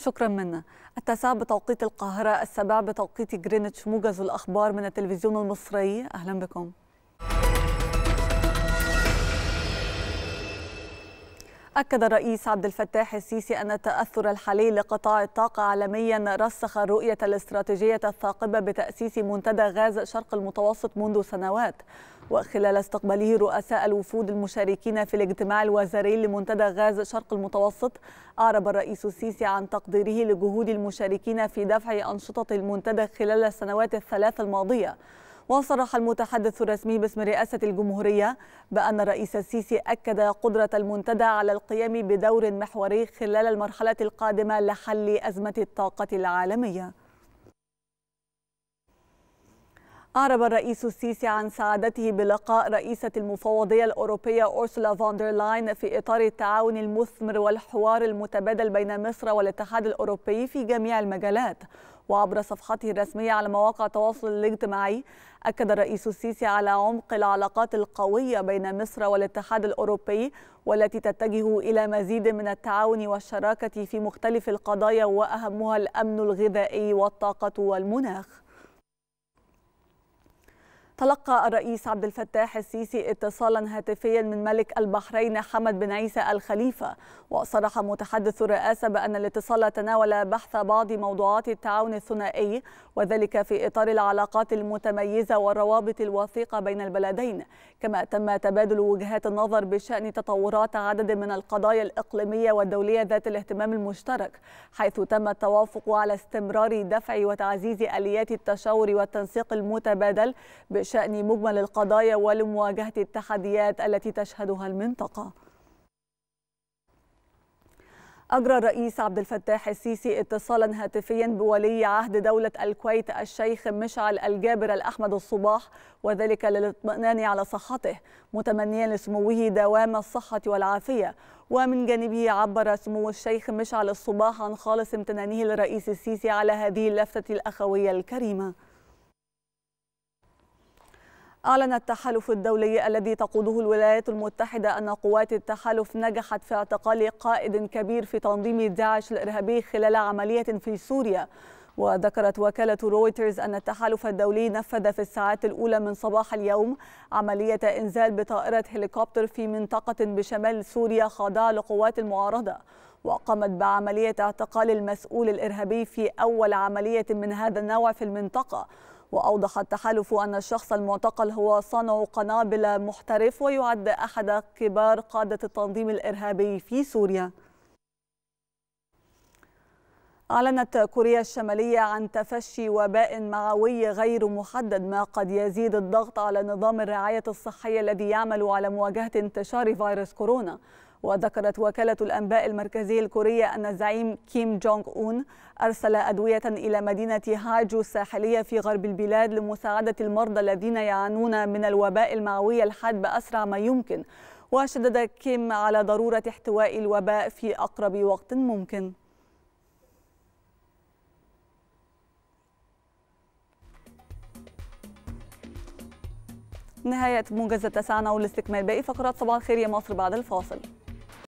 شكرا منا التاسعة بتوقيت القاهرة السابعة بتوقيت جرينتش موجز الأخبار من التلفزيون المصري أهلا بكم أكد الرئيس عبد الفتاح السيسي أن التأثر الحالي لقطاع الطاقة عالميا رسخ الرؤية الاستراتيجية الثاقبة بتأسيس منتدى غاز شرق المتوسط منذ سنوات وخلال استقباله رؤساء الوفود المشاركين في الاجتماع الوزاري لمنتدى غاز شرق المتوسط أعرب الرئيس السيسي عن تقديره لجهود المشاركين في دفع أنشطة المنتدى خلال السنوات الثلاث الماضية وصرح المتحدث الرسمي باسم رئاسة الجمهورية بأن الرئيس السيسي أكد قدرة المنتدى على القيام بدور محوري خلال المرحلة القادمة لحل أزمة الطاقة العالمية أعرب الرئيس السيسي عن سعادته بلقاء رئيسة المفوضية الأوروبية أورسولا فاندرلاين في إطار التعاون المثمر والحوار المتبادل بين مصر والاتحاد الأوروبي في جميع المجالات وعبر صفحته الرسمية على مواقع التواصل الاجتماعي أكد الرئيس السيسي على عمق العلاقات القوية بين مصر والاتحاد الأوروبي والتي تتجه إلى مزيد من التعاون والشراكة في مختلف القضايا وأهمها الأمن الغذائي والطاقة والمناخ تلقى الرئيس عبد الفتاح السيسي اتصالا هاتفيا من ملك البحرين حمد بن عيسى الخليفة وصرح متحدث الرئاسة بأن الاتصال تناول بحث بعض موضوعات التعاون الثنائي وذلك في إطار العلاقات المتميزة والروابط الوثيقة بين البلدين كما تم تبادل وجهات النظر بشأن تطورات عدد من القضايا الإقليمية والدولية ذات الاهتمام المشترك حيث تم التوافق على استمرار دفع وتعزيز آليات التشاور والتنسيق المتبادل بشأن مجمل القضايا ولمواجهة التحديات التي تشهدها المنطقة أجرى الرئيس عبد الفتاح السيسي اتصالا هاتفيا بولي عهد دولة الكويت الشيخ مشعل الجابر الأحمد الصباح وذلك للاطمئنان على صحته متمنيا لسموه دوام الصحة والعافية ومن جانبه عبر سمو الشيخ مشعل الصباح عن خالص امتنانه للرئيس السيسي على هذه اللفتة الأخوية الكريمة أعلن التحالف الدولي الذي تقوده الولايات المتحدة أن قوات التحالف نجحت في اعتقال قائد كبير في تنظيم داعش الإرهابي خلال عملية في سوريا وذكرت وكالة رويترز أن التحالف الدولي نفذ في الساعات الأولى من صباح اليوم عملية إنزال بطائرة هليكوبتر في منطقة بشمال سوريا خاضعة لقوات المعارضة وقامت بعملية اعتقال المسؤول الإرهابي في أول عملية من هذا النوع في المنطقة وأوضح التحالف أن الشخص المعتقل هو صانع قنابل محترف ويعد أحد كبار قادة التنظيم الإرهابي في سوريا أعلنت كوريا الشمالية عن تفشي وباء معوي غير محدد ما قد يزيد الضغط على نظام الرعاية الصحية الذي يعمل على مواجهة انتشار فيروس كورونا وذكرت وكالة الأنباء المركزية الكورية أن الزعيم كيم جونغ أون أرسل أدوية إلى مدينة هاجو الساحلية في غرب البلاد لمساعدة المرضى الذين يعانون من الوباء المعوي الحاد بأسرع ما يمكن وشدد كيم على ضرورة احتواء الوباء في أقرب وقت ممكن نهاية موجز التسعة والاستكمال باقي فقرات صباح الخير يا مصر بعد الفاصل